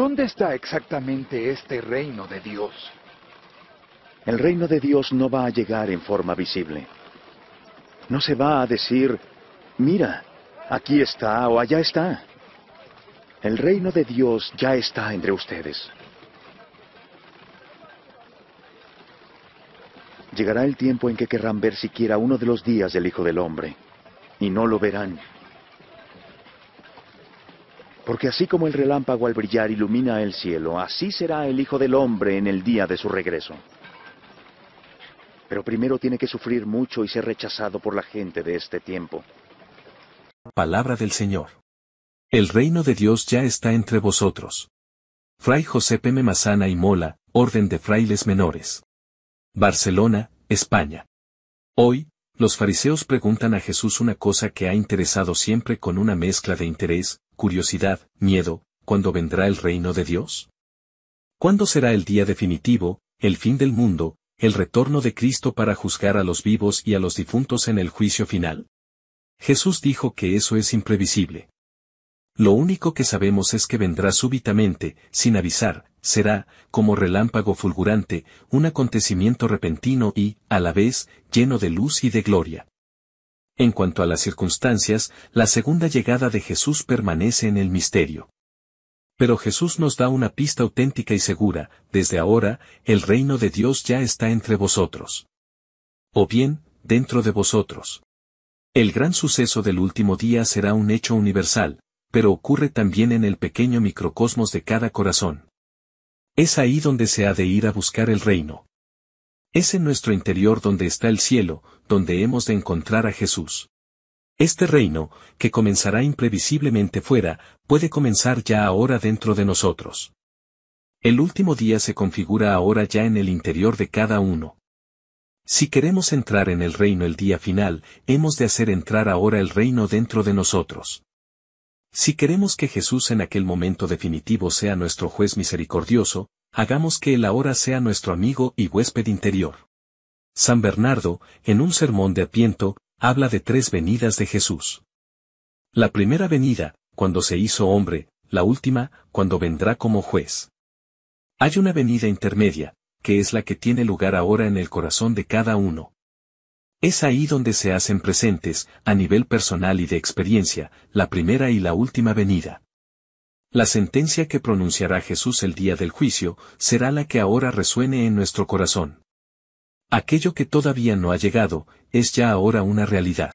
¿Dónde está exactamente este reino de Dios? El reino de Dios no va a llegar en forma visible. No se va a decir, mira, aquí está o allá está. El reino de Dios ya está entre ustedes. Llegará el tiempo en que querrán ver siquiera uno de los días del Hijo del Hombre, y no lo verán. Porque así como el relámpago al brillar ilumina el cielo, así será el Hijo del Hombre en el día de su regreso. Pero primero tiene que sufrir mucho y ser rechazado por la gente de este tiempo. Palabra del Señor. El reino de Dios ya está entre vosotros. Fray José M. Mazana y Mola, Orden de Frailes Menores. Barcelona, España. Hoy, los fariseos preguntan a Jesús una cosa que ha interesado siempre con una mezcla de interés, curiosidad, miedo, ¿cuándo vendrá el reino de Dios? ¿Cuándo será el día definitivo, el fin del mundo, el retorno de Cristo para juzgar a los vivos y a los difuntos en el juicio final? Jesús dijo que eso es imprevisible. Lo único que sabemos es que vendrá súbitamente, sin avisar, será, como relámpago fulgurante, un acontecimiento repentino y, a la vez, lleno de luz y de gloria. En cuanto a las circunstancias, la segunda llegada de Jesús permanece en el misterio. Pero Jesús nos da una pista auténtica y segura, desde ahora, el reino de Dios ya está entre vosotros. O bien, dentro de vosotros. El gran suceso del último día será un hecho universal, pero ocurre también en el pequeño microcosmos de cada corazón. Es ahí donde se ha de ir a buscar el reino. Es en nuestro interior donde está el cielo, donde hemos de encontrar a Jesús. Este reino, que comenzará imprevisiblemente fuera, puede comenzar ya ahora dentro de nosotros. El último día se configura ahora ya en el interior de cada uno. Si queremos entrar en el reino el día final, hemos de hacer entrar ahora el reino dentro de nosotros. Si queremos que Jesús en aquel momento definitivo sea nuestro juez misericordioso, hagamos que el ahora sea nuestro amigo y huésped interior. San Bernardo, en un sermón de apiento, habla de tres venidas de Jesús. La primera venida, cuando se hizo hombre, la última, cuando vendrá como juez. Hay una venida intermedia, que es la que tiene lugar ahora en el corazón de cada uno. Es ahí donde se hacen presentes, a nivel personal y de experiencia, la primera y la última venida. La sentencia que pronunciará Jesús el día del juicio será la que ahora resuene en nuestro corazón. Aquello que todavía no ha llegado, es ya ahora una realidad.